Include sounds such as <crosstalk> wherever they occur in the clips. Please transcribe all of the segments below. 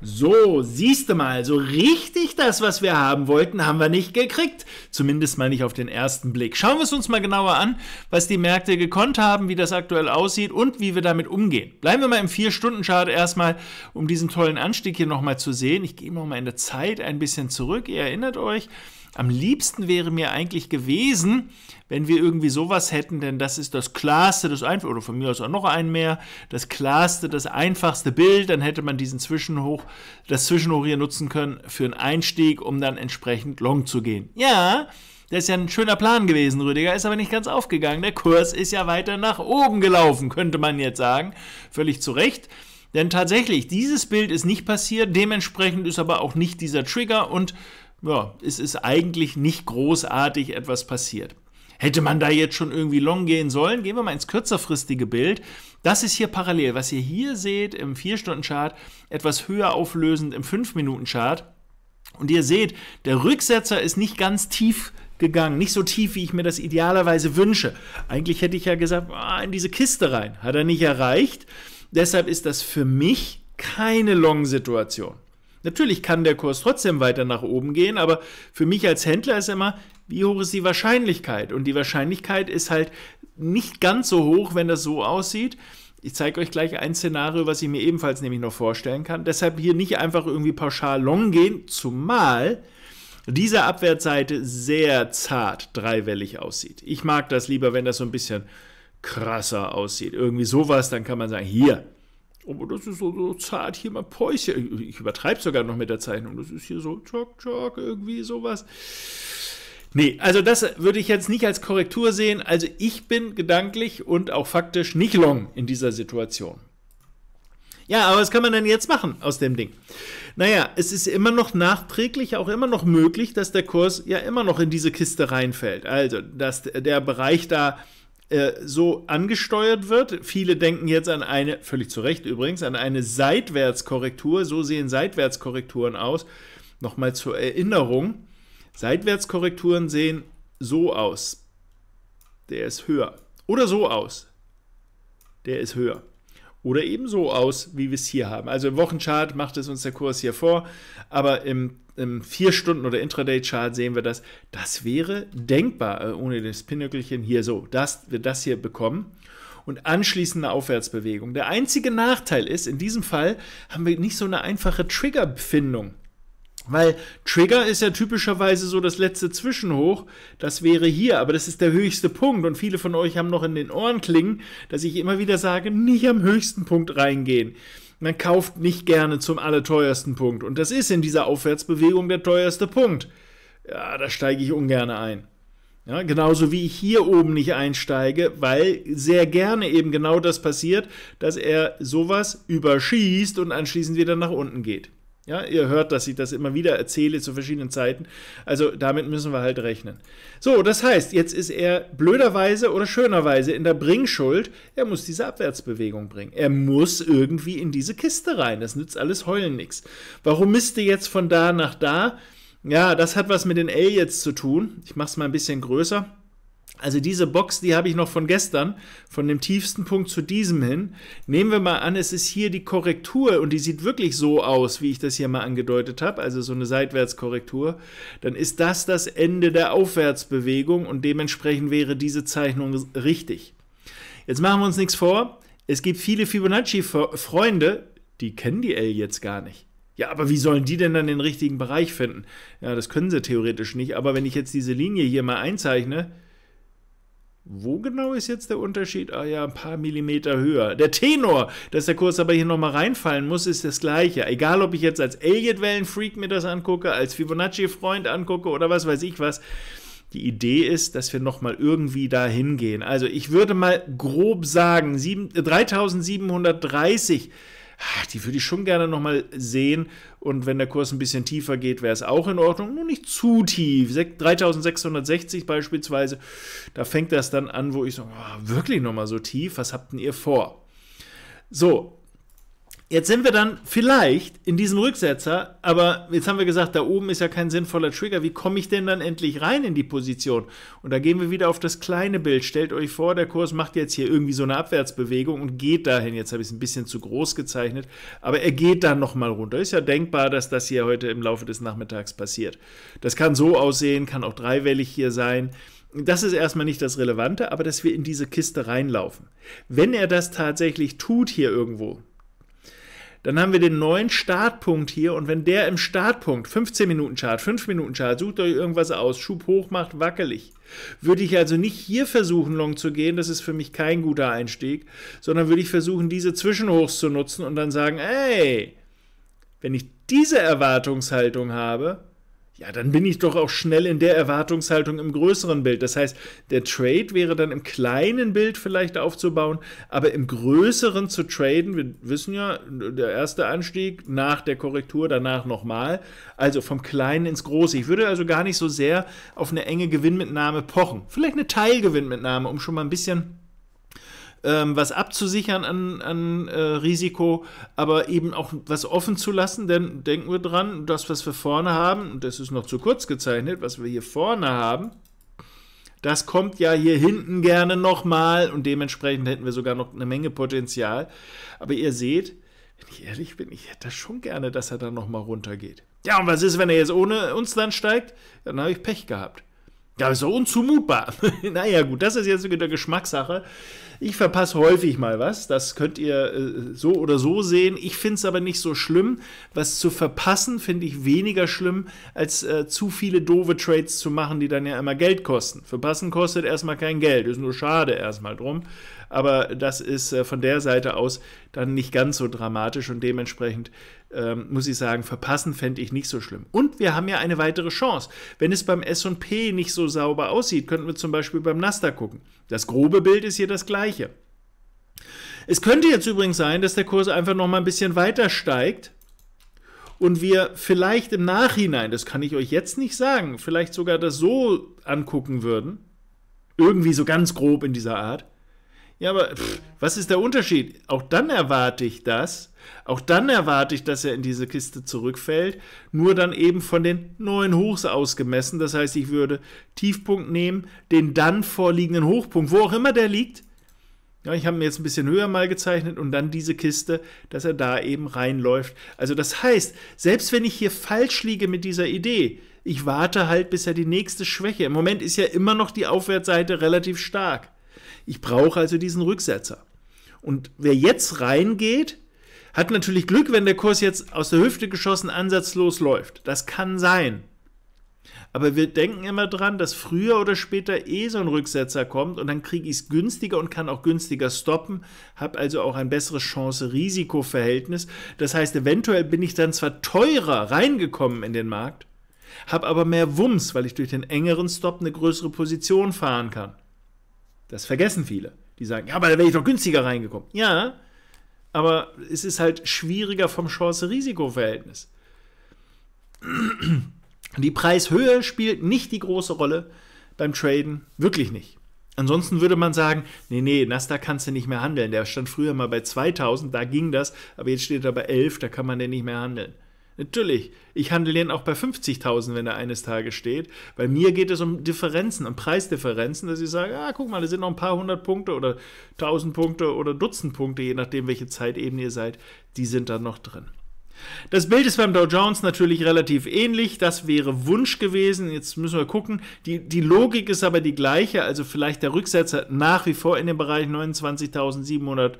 So, siehst du mal, so richtig das, was wir haben wollten, haben wir nicht gekriegt. Zumindest mal nicht auf den ersten Blick. Schauen wir es uns mal genauer an, was die Märkte gekonnt haben, wie das aktuell aussieht und wie wir damit umgehen. Bleiben wir mal im 4-Stunden-Chart erstmal, um diesen tollen Anstieg hier nochmal zu sehen. Ich gehe nochmal in der Zeit ein bisschen zurück. Ihr erinnert euch, am liebsten wäre mir eigentlich gewesen, wenn wir irgendwie sowas hätten, denn das ist das klarste, das einfachste, oder von mir aus auch noch ein mehr, das klarste, das einfachste Bild, dann hätte man diesen Zwischenhoch das Zwischenhoch nutzen können für einen Einstieg, um dann entsprechend long zu gehen. Ja, das ist ja ein schöner Plan gewesen, Rüdiger, ist aber nicht ganz aufgegangen. Der Kurs ist ja weiter nach oben gelaufen, könnte man jetzt sagen. Völlig zu Recht. Denn tatsächlich, dieses Bild ist nicht passiert, dementsprechend ist aber auch nicht dieser Trigger und ja, es ist eigentlich nicht großartig etwas passiert. Hätte man da jetzt schon irgendwie long gehen sollen? Gehen wir mal ins kürzerfristige Bild. Das ist hier parallel. Was ihr hier seht im 4-Stunden-Chart, etwas höher auflösend im 5-Minuten-Chart. Und ihr seht, der Rücksetzer ist nicht ganz tief gegangen. Nicht so tief, wie ich mir das idealerweise wünsche. Eigentlich hätte ich ja gesagt, ah, in diese Kiste rein. Hat er nicht erreicht. Deshalb ist das für mich keine Long-Situation. Natürlich kann der Kurs trotzdem weiter nach oben gehen, aber für mich als Händler ist immer, wie hoch ist die Wahrscheinlichkeit? Und die Wahrscheinlichkeit ist halt nicht ganz so hoch, wenn das so aussieht. Ich zeige euch gleich ein Szenario, was ich mir ebenfalls nämlich noch vorstellen kann. Deshalb hier nicht einfach irgendwie pauschal long gehen, zumal diese Abwärtsseite sehr zart dreiwellig aussieht. Ich mag das lieber, wenn das so ein bisschen krasser aussieht. Irgendwie sowas, dann kann man sagen, hier, aber das ist so, so zart hier mein Päuschen. Ich übertreibe sogar noch mit der Zeichnung. Das ist hier so tschok, tschok, irgendwie sowas. Nee, also das würde ich jetzt nicht als Korrektur sehen. Also ich bin gedanklich und auch faktisch nicht long in dieser Situation. Ja, aber was kann man denn jetzt machen aus dem Ding? Naja, es ist immer noch nachträglich, auch immer noch möglich, dass der Kurs ja immer noch in diese Kiste reinfällt. Also, dass der Bereich da äh, so angesteuert wird. Viele denken jetzt an eine, völlig zu Recht übrigens, an eine Seitwärtskorrektur. So sehen Seitwärtskorrekturen aus. Nochmal zur Erinnerung. Seitwärtskorrekturen sehen so aus. Der ist höher. Oder so aus. Der ist höher oder eben so aus, wie wir es hier haben. Also im Wochenchart macht es uns der Kurs hier vor, aber im im 4-Stunden- oder Intraday-Chart sehen wir das. Das wäre denkbar äh, ohne das Pinnöckelchen hier so, dass wir das hier bekommen und anschließend eine Aufwärtsbewegung. Der einzige Nachteil ist, in diesem Fall haben wir nicht so eine einfache Triggerbefindung. Weil Trigger ist ja typischerweise so das letzte Zwischenhoch. Das wäre hier, aber das ist der höchste Punkt. Und viele von euch haben noch in den Ohren klingen, dass ich immer wieder sage, nicht am höchsten Punkt reingehen. Man kauft nicht gerne zum allerteuersten Punkt. Und das ist in dieser Aufwärtsbewegung der teuerste Punkt. Ja, da steige ich ungern ein. Ja, genauso wie ich hier oben nicht einsteige, weil sehr gerne eben genau das passiert, dass er sowas überschießt und anschließend wieder nach unten geht. Ja, ihr hört, dass ich das immer wieder erzähle zu verschiedenen Zeiten. Also damit müssen wir halt rechnen. So, das heißt, jetzt ist er blöderweise oder schönerweise in der Bringschuld. Er muss diese Abwärtsbewegung bringen. Er muss irgendwie in diese Kiste rein. Das nützt alles heulen nichts. Warum misst ihr jetzt von da nach da? Ja, das hat was mit den L jetzt zu tun. Ich mache es mal ein bisschen größer. Also diese Box, die habe ich noch von gestern, von dem tiefsten Punkt zu diesem hin. Nehmen wir mal an, es ist hier die Korrektur und die sieht wirklich so aus, wie ich das hier mal angedeutet habe, also so eine Seitwärtskorrektur. Dann ist das das Ende der Aufwärtsbewegung und dementsprechend wäre diese Zeichnung richtig. Jetzt machen wir uns nichts vor. Es gibt viele Fibonacci-Freunde, die kennen die L jetzt gar nicht. Ja, aber wie sollen die denn dann den richtigen Bereich finden? Ja, das können sie theoretisch nicht. Aber wenn ich jetzt diese Linie hier mal einzeichne, wo genau ist jetzt der Unterschied? Ah ja, ein paar Millimeter höher. Der Tenor, dass der Kurs aber hier nochmal reinfallen muss, ist das gleiche. Egal, ob ich jetzt als Elliott-Wellen-Freak mir das angucke, als Fibonacci-Freund angucke oder was weiß ich was. Die Idee ist, dass wir nochmal irgendwie da hingehen. Also ich würde mal grob sagen, 3730 Ah, die würde ich schon gerne nochmal sehen. Und wenn der Kurs ein bisschen tiefer geht, wäre es auch in Ordnung. Nur nicht zu tief. 3660 beispielsweise, da fängt das dann an, wo ich so, oh, wirklich nochmal so tief, was habt denn ihr vor? So, Jetzt sind wir dann vielleicht in diesen Rücksetzer, aber jetzt haben wir gesagt, da oben ist ja kein sinnvoller Trigger. Wie komme ich denn dann endlich rein in die Position? Und da gehen wir wieder auf das kleine Bild. Stellt euch vor, der Kurs macht jetzt hier irgendwie so eine Abwärtsbewegung und geht dahin. Jetzt habe ich es ein bisschen zu groß gezeichnet, aber er geht dann nochmal runter. Ist ja denkbar, dass das hier heute im Laufe des Nachmittags passiert. Das kann so aussehen, kann auch dreiwellig hier sein. Das ist erstmal nicht das Relevante, aber dass wir in diese Kiste reinlaufen. Wenn er das tatsächlich tut hier irgendwo, dann haben wir den neuen Startpunkt hier und wenn der im Startpunkt 15 Minuten Chart, 5 Minuten Chart, sucht euch irgendwas aus, Schub hoch macht, wackelig. Würde ich also nicht hier versuchen, long zu gehen, das ist für mich kein guter Einstieg, sondern würde ich versuchen, diese Zwischenhochs zu nutzen und dann sagen, ey, wenn ich diese Erwartungshaltung habe, ja, dann bin ich doch auch schnell in der Erwartungshaltung im größeren Bild. Das heißt, der Trade wäre dann im kleinen Bild vielleicht aufzubauen, aber im größeren zu traden, wir wissen ja, der erste Anstieg nach der Korrektur, danach nochmal, also vom kleinen ins große. Ich würde also gar nicht so sehr auf eine enge Gewinnmitnahme pochen. Vielleicht eine Teilgewinnmitnahme, um schon mal ein bisschen ähm, was abzusichern an, an äh, Risiko, aber eben auch was offen zu lassen, denn denken wir dran, das, was wir vorne haben, und das ist noch zu kurz gezeichnet, was wir hier vorne haben, das kommt ja hier hinten gerne nochmal und dementsprechend hätten wir sogar noch eine Menge Potenzial. Aber ihr seht, wenn ich ehrlich bin, ich hätte das schon gerne, dass er dann nochmal runtergeht. Ja, und was ist, wenn er jetzt ohne uns dann steigt? Dann habe ich Pech gehabt. Ja, so unzumutbar. <laughs> naja, gut, das ist jetzt wieder Geschmackssache. Ich verpasse häufig mal was. Das könnt ihr äh, so oder so sehen. Ich finde es aber nicht so schlimm. Was zu verpassen, finde ich weniger schlimm, als äh, zu viele doofe Trades zu machen, die dann ja immer Geld kosten. Verpassen kostet erstmal kein Geld. Ist nur schade erstmal drum aber das ist äh, von der Seite aus dann nicht ganz so dramatisch und dementsprechend ähm, muss ich sagen, verpassen fände ich nicht so schlimm. Und wir haben ja eine weitere Chance. Wenn es beim SP nicht so sauber aussieht, könnten wir zum Beispiel beim Nasdaq gucken. Das grobe Bild ist hier das gleiche. Es könnte jetzt übrigens sein, dass der Kurs einfach noch mal ein bisschen weiter steigt und wir vielleicht im Nachhinein, das kann ich euch jetzt nicht sagen, vielleicht sogar das so angucken würden, irgendwie so ganz grob in dieser Art, ja, aber pff, was ist der Unterschied? Auch dann erwarte ich das. Auch dann erwarte ich, dass er in diese Kiste zurückfällt. Nur dann eben von den neuen Hochs ausgemessen. Das heißt, ich würde Tiefpunkt nehmen, den dann vorliegenden Hochpunkt, wo auch immer der liegt. Ja, ich habe mir jetzt ein bisschen höher mal gezeichnet und dann diese Kiste, dass er da eben reinläuft. Also das heißt, selbst wenn ich hier falsch liege mit dieser Idee, ich warte halt, bis er die nächste Schwäche. Im Moment ist ja immer noch die Aufwärtsseite relativ stark. Ich brauche also diesen Rücksetzer. Und wer jetzt reingeht, hat natürlich Glück, wenn der Kurs jetzt aus der Hüfte geschossen ansatzlos läuft. Das kann sein. Aber wir denken immer dran, dass früher oder später eh so ein Rücksetzer kommt und dann kriege ich es günstiger und kann auch günstiger stoppen, habe also auch ein besseres Chance-Risiko-Verhältnis. Das heißt, eventuell bin ich dann zwar teurer reingekommen in den Markt, habe aber mehr Wumms, weil ich durch den engeren Stop eine größere Position fahren kann. Das vergessen viele. Die sagen, ja, aber da wäre ich doch günstiger reingekommen. Ja, aber es ist halt schwieriger vom Chance-Risiko-Verhältnis. Die Preishöhe spielt nicht die große Rolle beim Traden, wirklich nicht. Ansonsten würde man sagen, nee, nee, Nasdaq kannst du nicht mehr handeln. Der stand früher mal bei 2000, da ging das, aber jetzt steht er bei 11, da kann man den nicht mehr handeln. Natürlich, ich handle ihn auch bei 50.000, wenn er eines Tages steht. Bei mir geht es um Differenzen, um Preisdifferenzen, dass ich sage, ah, guck mal, da sind noch ein paar hundert Punkte oder tausend Punkte oder Dutzend Punkte, je nachdem, welche Zeitebene ihr seid, die sind da noch drin. Das Bild ist beim Dow Jones natürlich relativ ähnlich. Das wäre Wunsch gewesen. Jetzt müssen wir gucken. Die, die Logik ist aber die gleiche. Also vielleicht der Rücksetzer nach wie vor in dem Bereich 29.700.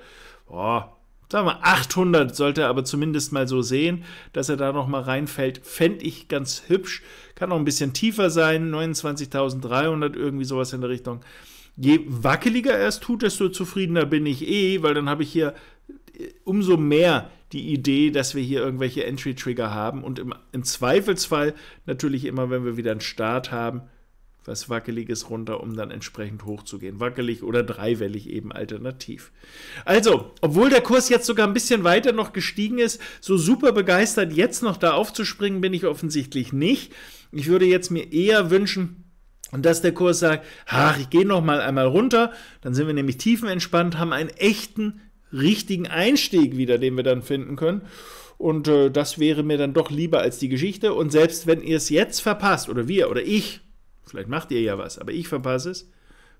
Boah, sagen wir 800 sollte er aber zumindest mal so sehen, dass er da nochmal reinfällt, fände ich ganz hübsch. Kann auch ein bisschen tiefer sein, 29.300, irgendwie sowas in der Richtung. Je wackeliger er es tut, desto zufriedener bin ich eh, weil dann habe ich hier äh, umso mehr die Idee, dass wir hier irgendwelche Entry-Trigger haben und im, im Zweifelsfall natürlich immer, wenn wir wieder einen Start haben, was Wackeliges runter, um dann entsprechend hochzugehen. Wackelig oder dreiwellig eben alternativ. Also, obwohl der Kurs jetzt sogar ein bisschen weiter noch gestiegen ist, so super begeistert jetzt noch da aufzuspringen, bin ich offensichtlich nicht. Ich würde jetzt mir eher wünschen, und dass der Kurs sagt, ach, ich gehe noch mal einmal runter, dann sind wir nämlich tiefenentspannt, haben einen echten, richtigen Einstieg wieder, den wir dann finden können. Und äh, das wäre mir dann doch lieber als die Geschichte. Und selbst wenn ihr es jetzt verpasst, oder wir, oder ich, Vielleicht macht ihr ja was, aber ich verpasse es.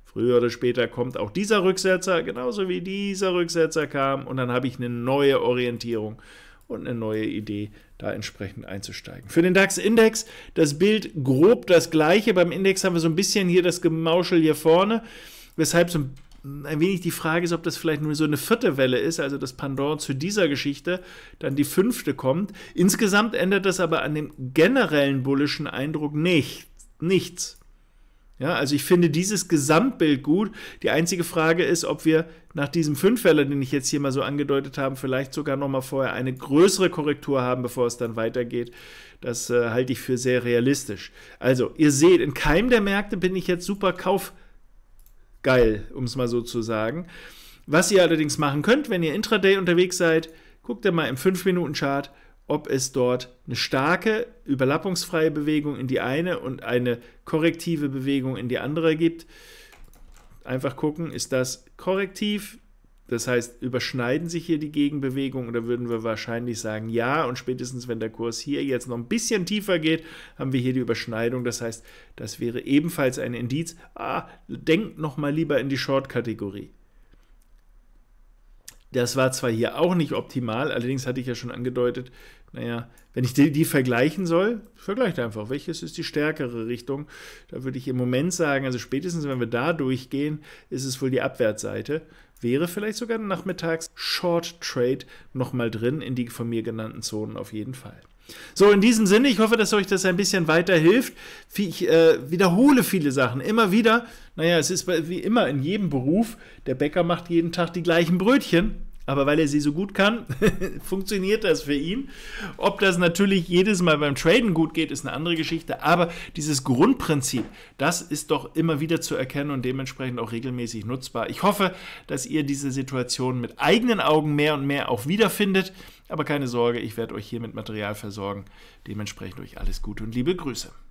Früher oder später kommt auch dieser Rücksetzer, genauso wie dieser Rücksetzer kam, und dann habe ich eine neue Orientierung und eine neue Idee, da entsprechend einzusteigen. Für den DAX-Index das Bild grob das gleiche. Beim Index haben wir so ein bisschen hier das Gemauschel hier vorne, weshalb so ein wenig die Frage ist, ob das vielleicht nur so eine vierte Welle ist, also das Pendant zu dieser Geschichte, dann die fünfte kommt. Insgesamt ändert das aber an dem generellen bullischen Eindruck nichts. Nichts. Ja, also ich finde dieses Gesamtbild gut. Die einzige Frage ist, ob wir nach diesem Fünfwähler, den ich jetzt hier mal so angedeutet habe, vielleicht sogar noch mal vorher eine größere Korrektur haben, bevor es dann weitergeht. Das äh, halte ich für sehr realistisch. Also, ihr seht, in keinem der Märkte bin ich jetzt super kaufgeil, um es mal so zu sagen. Was ihr allerdings machen könnt, wenn ihr intraday unterwegs seid, guckt ihr mal im 5-Minuten-Chart, ob es dort eine starke, überlappungsfreie Bewegung in die eine und eine korrektive Bewegung in die andere gibt. Einfach gucken, ist das korrektiv? Das heißt, überschneiden sich hier die Gegenbewegungen oder würden wir wahrscheinlich sagen ja und spätestens wenn der Kurs hier jetzt noch ein bisschen tiefer geht, haben wir hier die Überschneidung. Das heißt, das wäre ebenfalls ein Indiz, ah, denkt nochmal lieber in die Short-Kategorie. Das war zwar hier auch nicht optimal, allerdings hatte ich ja schon angedeutet, naja, wenn ich die, die vergleichen soll, vergleicht einfach, welches ist die stärkere Richtung. Da würde ich im Moment sagen, also spätestens wenn wir da durchgehen, ist es wohl die Abwärtsseite. Wäre vielleicht sogar nachmittags Short Trade nochmal drin in die von mir genannten Zonen auf jeden Fall. So, in diesem Sinne, ich hoffe, dass euch das ein bisschen weiterhilft. Ich äh, wiederhole viele Sachen immer wieder. Naja, es ist wie immer in jedem Beruf. Der Bäcker macht jeden Tag die gleichen Brötchen aber weil er sie so gut kann, <laughs> funktioniert das für ihn. Ob das natürlich jedes Mal beim Traden gut geht, ist eine andere Geschichte, aber dieses Grundprinzip, das ist doch immer wieder zu erkennen und dementsprechend auch regelmäßig nutzbar. Ich hoffe, dass ihr diese Situation mit eigenen Augen mehr und mehr auch wiederfindet, aber keine Sorge, ich werde euch hier mit Material versorgen. Dementsprechend euch alles Gute und liebe Grüße.